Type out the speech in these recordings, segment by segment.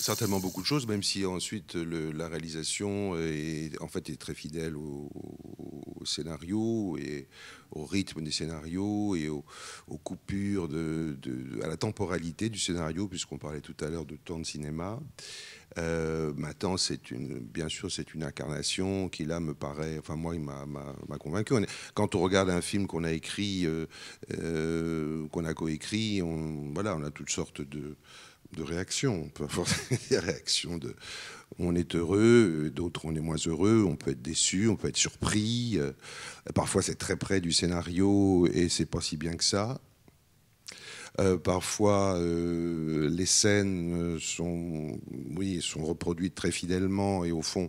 certainement beaucoup de choses, même si ensuite la réalisation est en fait est très fidèle au, au scénario et au rythme des scénarios et aux, coupures, de, à la temporalité du scénario, puisqu'on parlait tout à l'heure de temps de cinéma. Euh, maintenant, c'est une, bien sûr, c'est une incarnation qui là me paraît, enfin moi, il m'a, convaincu. quand on regarde un film qu'on a écrit, euh, euh, qu'on a coécrit, on, voilà, on a toutes sortes de de On peut avoir des réactions de on est heureux, d'autres on est moins heureux, on peut être déçu, on peut être surpris. Euh, parfois c'est très près du scénario et c'est pas si bien que ça. Euh, parfois, euh, les scènes sont, oui, sont reproduites très fidèlement et au fond,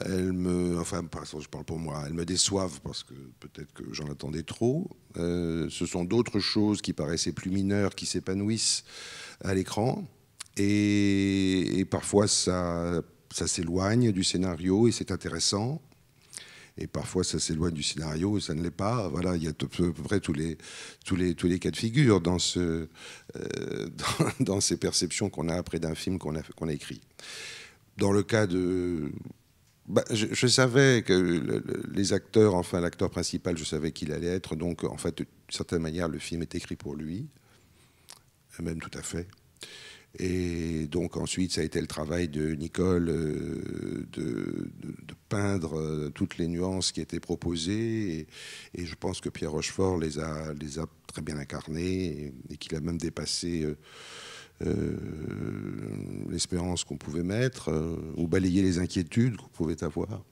elles me, enfin, je parle pour moi, Elle me déçoivent parce que peut-être que j'en attendais trop. Euh, ce sont d'autres choses qui paraissaient plus mineures, qui s'épanouissent à l'écran. Et, parfois, ça, ça s'éloigne du scénario et c'est intéressant. Et parfois, ça s'éloigne du scénario et ça ne l'est pas. Voilà, il y a à peu près tous les, tous les, tous les cas de figure dans, ce, euh, dans, dans, ces perceptions qu'on a après d'un film qu'on a, qu'on a écrit. Dans le cas de bah, je, savais que les acteurs, enfin l'acteur principal, je savais qu'il allait être. Donc, en fait, d'une certaine manière, le film est écrit pour lui, même tout à fait. Et donc ensuite, ça a été le travail de Nicole euh, de, peindre euh, toutes les nuances qui étaient proposées. Et, je pense que Pierre Rochefort les a, les a très bien incarnées et, qu'il a même dépassé. Euh, euh, l'espérance qu'on pouvait mettre, euh, ou balayer les inquiétudes qu'on pouvait avoir.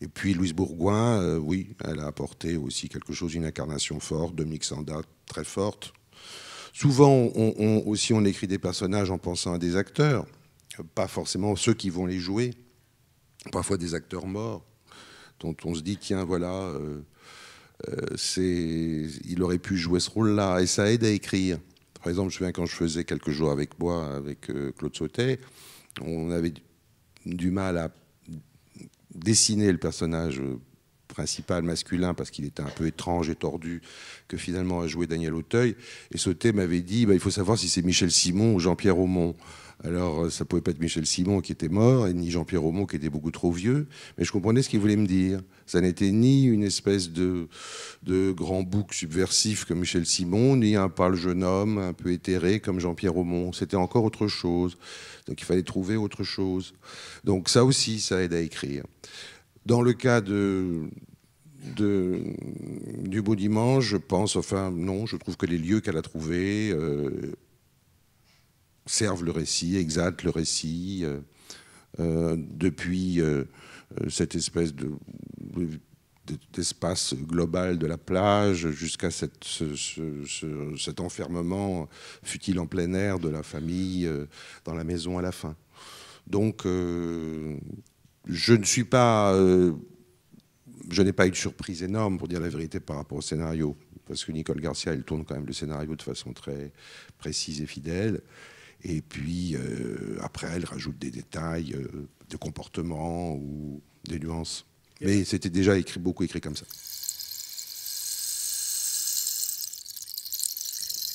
Et puis Louise Bourgoin, euh, oui, elle a apporté aussi quelque chose, une incarnation forte, de date très forte. Souvent aussi on écrit des personnages en pensant à des acteurs, pas forcément ceux qui vont les jouer, parfois des acteurs morts, dont on se dit, tiens, voilà, il aurait pu jouer ce rôle-là, et ça aide à écrire. Par exemple, je viens quand je faisais quelques jours avec moi, avec euh, Claude Sautet, on avait du mal à dessiner le personnage euh, principal masculin parce qu'il était un peu étrange et tordu que finalement a joué Daniel Auteuil. Et thème m'avait dit bah, il faut savoir si c'est Michel Simon ou Jean-Pierre Aumont. Alors, euh, ça pouvait pas être Michel Simon qui était mort, et ni Jean-Pierre Aumont qui était beaucoup trop vieux, mais je comprenais ce qu'il voulait me dire. Ça n'était ni une espèce de, de grand bouc subversif comme Michel Simon, ni un pâle jeune homme un peu éthéré comme Jean-Pierre Aumont. C'était encore autre chose. Donc, il fallait trouver autre chose. Donc, ça aussi, ça aide à écrire. Dans le cas de, de, du beau dimanche, je pense, enfin non, je trouve que les lieux qu'elle a trouvés euh, servent le récit, exaltent le récit, euh, euh, depuis cette espèce de, d'espace global de la plage jusqu'à cet enfermement, fut-il en plein air, de la famille dans la maison à la fin. Donc, je ne suis pas je n'ai pas eu de surprise énorme, pour dire la vérité, par rapport au scénario. Parce que Nicole Garcia, elle tourne quand même le scénario de façon très précise et fidèle. Et puis, euh, après, elle rajoute des détails euh, de comportement ou des nuances. Mais c'était déjà écrit, beaucoup écrit comme ça.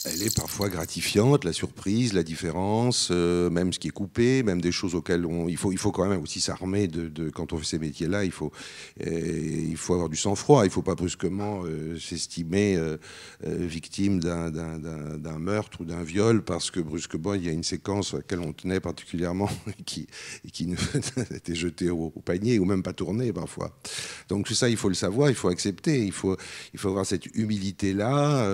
elle est parfois gratifiante, la surprise, la différence, euh, même ce qui est coupé, même des choses auxquelles on, il faut, il faut quand même aussi s'armer de, de, quand on fait ces métiers-là, il faut, il faut avoir du sang-froid, il ne faut pas brusquement euh, s'estimer euh, victime d'un meurtre ou d'un viol parce que brusquement il y a une séquence à laquelle on tenait particulièrement et qui, et qui était jetée au, panier ou même pas tournée parfois. Donc tout ça, il faut le savoir, il faut accepter, il faut, il faut avoir cette humilité-là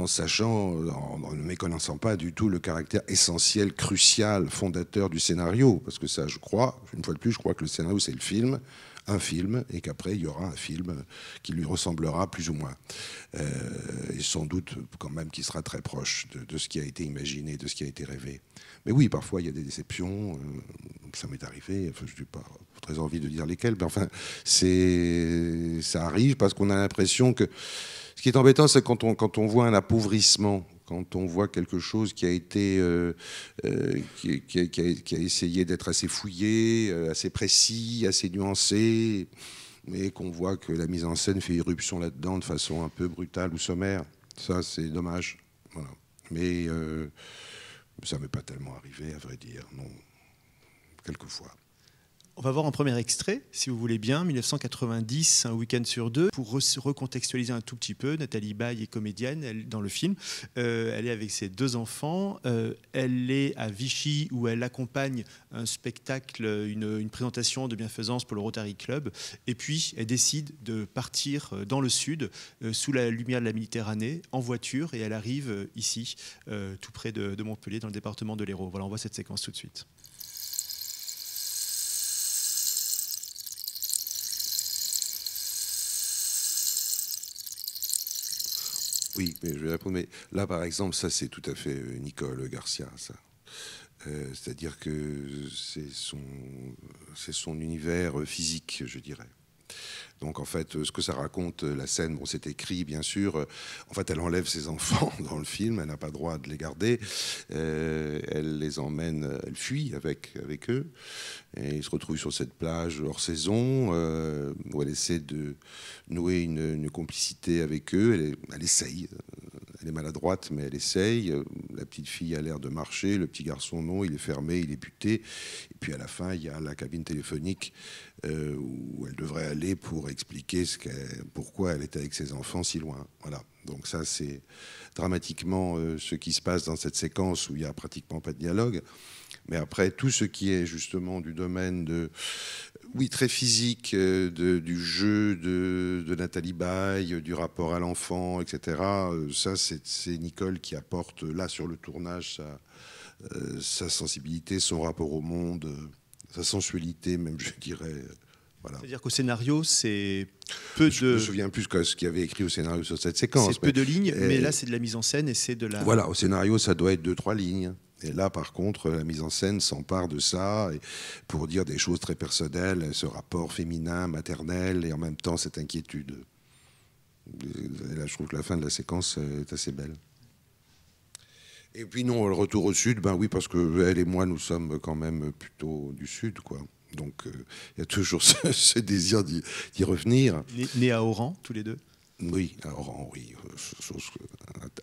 en sachant, en, ne méconnaissant pas du tout le caractère essentiel, crucial, fondateur du scénario, parce que ça, je crois, une fois de plus, je crois que le scénario, c'est le film, un film et qu'après il y aura un film qui lui ressemblera plus ou moins. Euh, et sans doute quand même qui sera très proche de, ce qui a été imaginé, de ce qui a été rêvé. Mais oui, parfois il y a des déceptions, euh, ça m'est arrivé, je n'ai pas très envie de dire lesquelles, mais enfin ça arrive parce qu'on a l'impression que... Ce qui est embêtant, c'est quand on, quand on voit un appauvrissement quand on voit quelque chose qui a été euh, euh, qui, a, essayé d'être assez fouillé, euh, assez précis, assez nuancé, mais qu'on voit que la mise en scène fait irruption là-dedans de façon un peu brutale ou sommaire. Ça, c'est dommage. Mais ça ça m'est pas tellement arrivé, à vrai dire, non. Quelquefois. On va voir un premier extrait, si vous voulez bien, 1990, un week-end sur deux, pour recontextualiser un tout petit peu. Nathalie Baye est comédienne dans le film. Euh, elle est avec ses deux enfants. Euh, elle est à Vichy où elle accompagne un spectacle, une, présentation de bienfaisance pour le Rotary Club. Et puis, elle décide de partir euh, dans le sud, sous la lumière de la Méditerranée, en voiture, et elle arrive ici, tout près de, de Montpellier, dans le département de l'Hérault. Voilà, on voit cette séquence tout de suite. Oui, mais je vais répondre. là, par exemple, ça, c'est tout à fait euh, Nicole Garcia, ça. Euh, c'est-à-dire que c'est son, son univers euh, physique, je dirais. Donc en fait, euh, ce que ça raconte, euh, la scène, bon, c'est écrit bien sûr. En fait, elle enlève ses enfants dans le film, elle n'a pas droit de les garder. Euh, elle les emmène, elle fuit avec, avec eux. Et ils se retrouvent sur cette plage hors saison, où elle essaie de nouer une, complicité avec eux. Elle, elle essaye, elle est maladroite, mais elle essaye. La petite fille a l'air de marcher, le petit garçon non, il est fermé, il est buté. Et puis à la fin, il y a la cabine téléphonique euh, où elle devrait aller pour expliquer pourquoi elle est avec ses enfants si loin. Voilà. Donc ça, c'est dramatiquement euh, ce qui se passe dans cette séquence où il n'y a pratiquement pas de dialogue. Mais après, tout ce qui est justement du domaine de, oui, très physique, euh, du jeu de, de, Nathalie Baye, du rapport à l'enfant, etc., euh, ça, c'est Nicole qui apporte là sur le tournage sa sensibilité, son rapport au monde, sa sensualité, même, je dirais. C'est-à-dire qu'au scénario, c'est peu de. Je me souviens plus que ce qu'il y avait écrit au scénario sur cette séquence. C'est peu de lignes, mais là, c'est de la mise en scène et c'est de la. Voilà, au scénario, ça doit être deux, trois lignes. Et là, par contre, la mise en scène s'empare de ça pour dire des choses très personnelles, ce rapport féminin, maternel, et en même temps cette inquiétude. là, je trouve que la fin de la séquence est assez belle. Et puis non, le retour au sud, ben oui, parce que elle et moi, nous sommes quand même plutôt du sud, quoi. Donc euh, il y a toujours ce, désir d'y revenir. Né, à Oran, tous les deux Oui, à Oran, oui. Euh,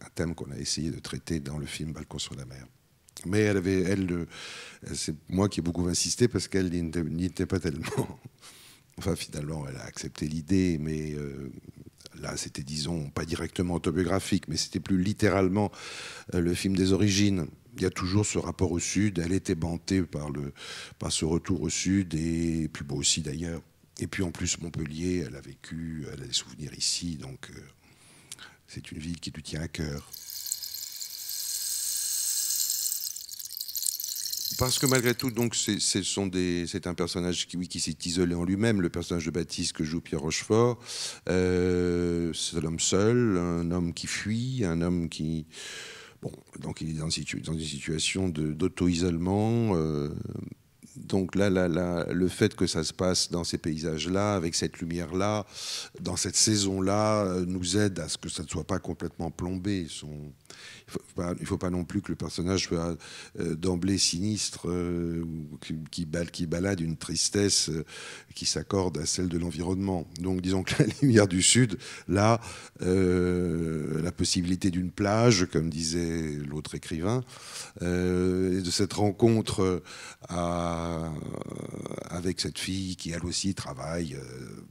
un, thème qu'on a essayé de traiter dans le film Balcon sur la mer. Mais elle avait, elle, c'est moi qui ai beaucoup insisté parce qu'elle n'y était pas tellement. Enfin, finalement, elle a accepté l'idée, mais euh, là, c'était, disons, pas directement autobiographique, mais c'était plus littéralement le film des origines il y a toujours ce rapport au Sud. Elle était bantée par, le, par ce retour au Sud et, puis aussi d'ailleurs. Et puis en plus, Montpellier, elle a vécu, elle a des souvenirs ici, donc euh, c'est une ville qui lui tient à cœur. Parce que malgré tout, donc, c'est un personnage qui, qui s'est isolé en lui-même, le personnage de Baptiste que joue Pierre Rochefort. Euh, c'est l'homme seul, un homme qui fuit, un homme qui, Bon, donc il est dans, dans une situation d'auto-isolement. Euh, donc là, là, là, le fait que ça se passe dans ces paysages-là, avec cette lumière-là, dans cette saison-là, euh, nous aide à ce que ça ne soit pas complètement plombé, il ne faut, pas non plus que le personnage soit euh, d'emblée sinistre, euh, qui, qui, balade une tristesse euh, qui s'accorde à celle de l'environnement. Donc disons que la lumière du Sud, là, la possibilité d'une plage, comme disait l'autre écrivain, et de cette rencontre à, avec cette fille qui, elle aussi, travaille,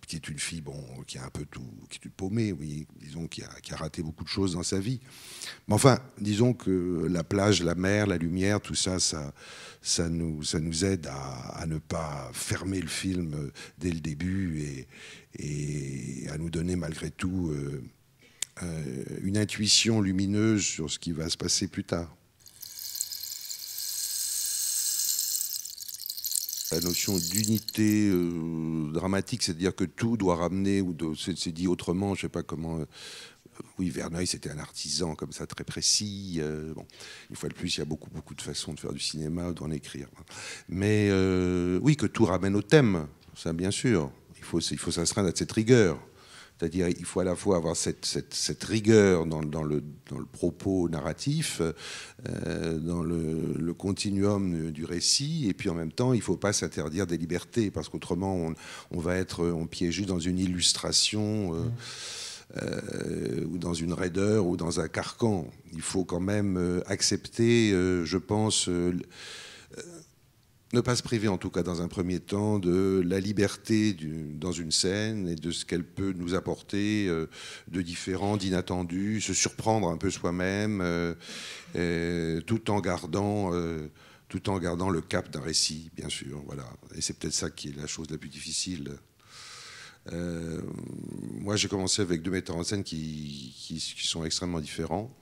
qui est une fille bon, qui a un peu tout, qui est paumée, oui, disons, qui a raté beaucoup de choses dans sa vie mais enfin, disons que la plage, la mer, la lumière, tout ça, ça, nous, aide à, ne pas fermer le film euh, dès le début et, à nous donner malgré tout euh, euh, une intuition lumineuse sur ce qui va se passer plus tard. La notion d'unité dramatique, c'est-à-dire que tout doit ramener, ou c'est dit autrement, je ne sais pas comment oui, Verneuil, c'était un artisan comme ça, très précis. Euh, bon, une fois de plus, il y a beaucoup, beaucoup de façons de faire du cinéma, d'en écrire. Mais euh, oui, que tout ramène au thème, ça bien sûr. Il faut, il faut s'astreindre à cette rigueur. C'est-à-dire, il faut à la fois avoir cette, rigueur dans, le, propos narratif, euh, dans le, continuum du récit, et puis en même temps, il ne faut pas s'interdire des libertés, parce qu'autrement, on, va être on piégé dans une illustration. Mmh. Euh, ou dans une raideur ou dans un carcan. Il faut quand même euh, accepter, euh, je pense, ne pas se priver en tout cas dans un premier temps de la liberté dans une scène et de ce qu'elle peut nous apporter de différent, d'inattendu, se surprendre un peu soi-même, tout en gardant... tout en gardant le cap d'un récit, bien sûr. Voilà. Et c'est peut-être ça qui est la chose la plus difficile. Euh, moi, j'ai commencé avec deux metteurs en scène qui, sont extrêmement différents,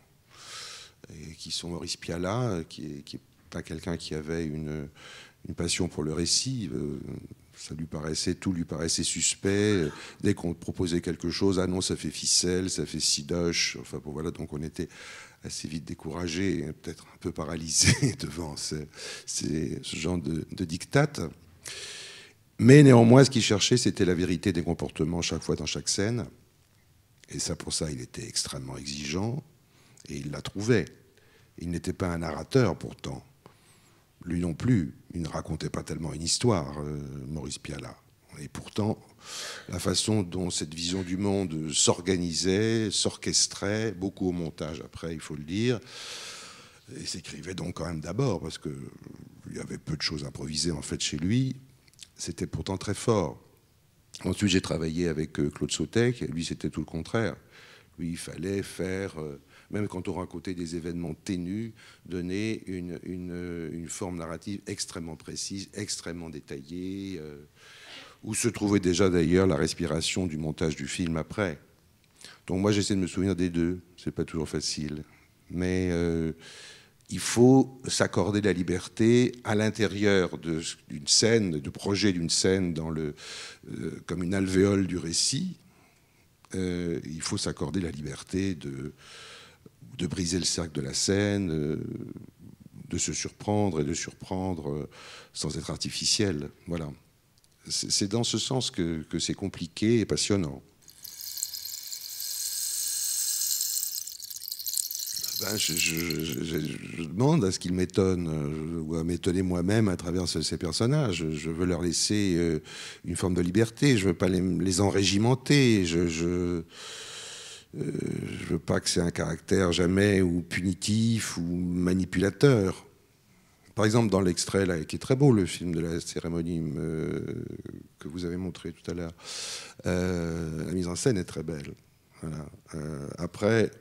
et qui sont Maurice Piala, euh, qui n'est pas quelqu'un qui avait une, passion pour le récit. Euh, ça lui paraissait, tout lui paraissait suspect. Dès qu'on proposait quelque chose, ah non, ça fait ficelle, ça fait sidoche. Enfin, voilà, donc on était assez vite découragé, peut-être un peu paralysé devant ce, ce genre de, de mais néanmoins, ce qu'il cherchait, c'était la vérité des comportements chaque fois dans chaque scène. Et ça, pour ça, il était extrêmement exigeant et il la trouvait. Il n'était pas un narrateur pourtant. Lui non plus, il ne racontait pas tellement une histoire, euh, Maurice Piala Et pourtant, la façon dont cette vision du monde s'organisait, s'orchestrait, beaucoup au montage après, il faut le dire, et s'écrivait donc quand même d'abord, parce qu'il y avait peu de choses improvisées en fait chez lui, c'était pourtant très fort. Ensuite, j'ai travaillé avec euh, Claude Sautet, et lui, c'était tout le contraire. Lui, il fallait faire, euh, même quand on racontait des événements ténus, donner une, euh, forme narrative extrêmement précise, extrêmement détaillée, où se trouvait déjà d'ailleurs la respiration du montage du film après. Donc moi, j'essaie de me souvenir des deux. C'est pas toujours facile. Mais il faut s'accorder la liberté à l'intérieur d'une scène, de projet d'une scène, euh, comme une alvéole du récit. Euh, il faut s'accorder la liberté de, briser le cercle de la scène, euh, de se surprendre et de surprendre sans être artificiel. Voilà. C'est dans ce sens que c'est compliqué et passionnant. Ben, je, demande à ce qu'ils m'étonnent, euh, ou à m'étonner moi-même à travers ces personnages. Je veux leur laisser euh, une forme de liberté, je veux pas les, les enrégimenter, je... ne euh, je veux pas que c'est un caractère jamais ou punitif ou manipulateur. Par exemple, dans l'extrait là, qui est très beau, le film de la cérémonie que vous avez montré tout à l'heure, la mise en scène est très belle. après,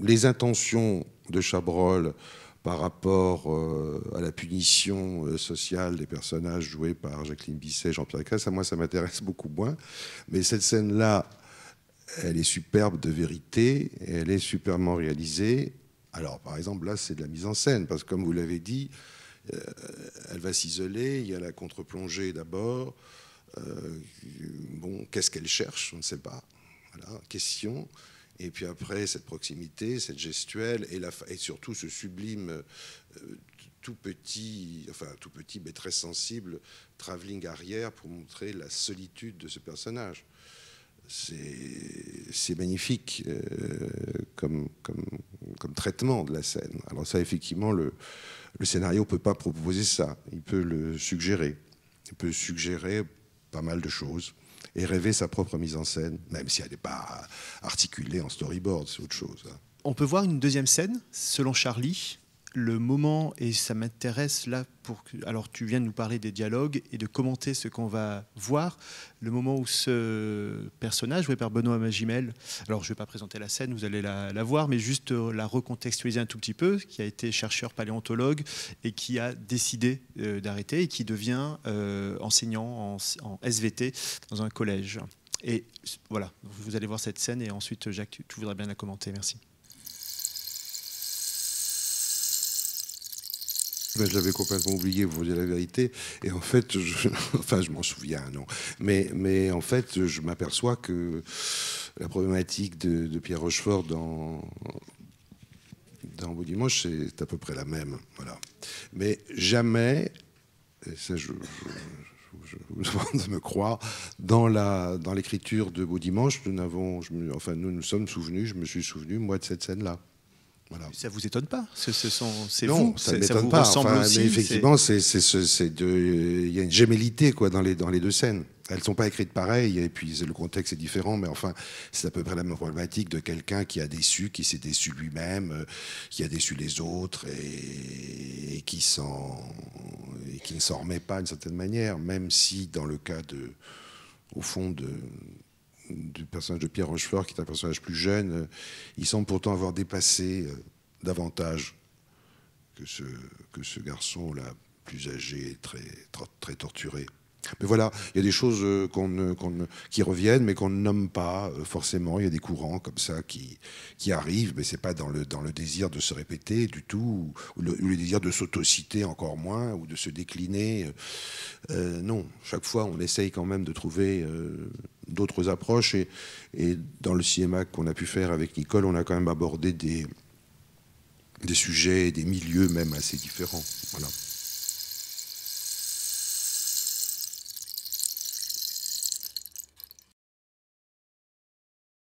les intentions de Chabrol par rapport euh, à la punition euh, sociale des personnages joués par Jacqueline Bisset, et Jean-Pierre Cresse, à moi ça m'intéresse beaucoup moins. Mais cette scène-là, elle est superbe de vérité, elle est superment réalisée. Alors par exemple là, c'est de la mise en scène, parce que comme vous l'avez dit, euh, elle va s'isoler, il y a la contre-plongée d'abord. bon, qu'est-ce qu'elle cherche On ne sait pas. Voilà, question. Et puis après, cette proximité, cette gestuelle et, la, et surtout ce sublime euh, tout petit, enfin tout petit, mais très sensible, travelling arrière pour montrer la solitude de ce personnage. C'est magnifique euh, comme, traitement de la scène. Alors ça, effectivement, le, le scénario ne peut pas proposer ça. Il peut le suggérer. Il peut suggérer pas mal de choses et rêver sa propre mise en scène, même si elle n'est pas articulée en storyboard, c'est autre chose. Hein. On peut voir une deuxième scène, selon Charlie, le moment et ça m'intéresse là pour que, alors tu viens de nous parler des dialogues et de commenter ce qu'on va voir le moment où ce personnage joué par Benoît Magimel alors je ne vais pas présenter la scène vous allez la, voir mais juste euh, la recontextualiser un tout petit peu qui a été chercheur paléontologue et qui a décidé euh, d'arrêter et qui devient euh, enseignant en, en SVT dans un collège et voilà vous allez voir cette scène et ensuite Jacques tu voudrais bien la commenter merci Ben, je l'avais complètement oublié, vous dire la vérité. Et en fait, je, enfin, je m'en souviens, non. Mais, mais en fait, je m'aperçois que la problématique de, Pierre Rochefort dans, dans Beau Dimanche, c'est à peu près la même. Voilà. Mais jamais, et ça, je, je vous demande de me croire, dans la dans l'écriture de Beau Dimanche, nous n'avons, enfin, nous nous sommes souvenus, je me suis souvenu, moi, de cette scène-là. Ça Ça vous étonne pas sont, Non, ça ne m'étonne pas. effectivement, il y a une gémellité quoi, dans, les, dans les deux scènes. Elles ne sont pas écrites pareilles, et puis le contexte est différent, mais enfin, c'est à peu près la même problématique de quelqu'un qui a déçu, qui s'est déçu lui-même, euh, qui a déçu les autres, et, qui, et qui ne s'en remet pas d'une certaine manière, même si dans le cas de, au fond, de, du personnage de Pierre Rochefort, qui est un personnage plus jeune, euh, il semble pourtant avoir dépassé euh, davantage que ce, que ce garçon-là, plus âgé très, très, torturé. Mais voilà, il y a des choses euh, qui reviennent, mais qu'on ne nomme pas forcément. Il y a des courants comme ça qui, qui arrivent, mais ce n'est pas dans le, dans le désir de se répéter du tout, ou le, désir de s'autociter encore moins, ou de se décliner. non, chaque fois, on essaye quand même de trouver d'autres approches. Et, dans le cinéma qu'on a pu faire avec Nicole, on a quand même abordé des, des sujets et des milieux même assez différents. Voilà.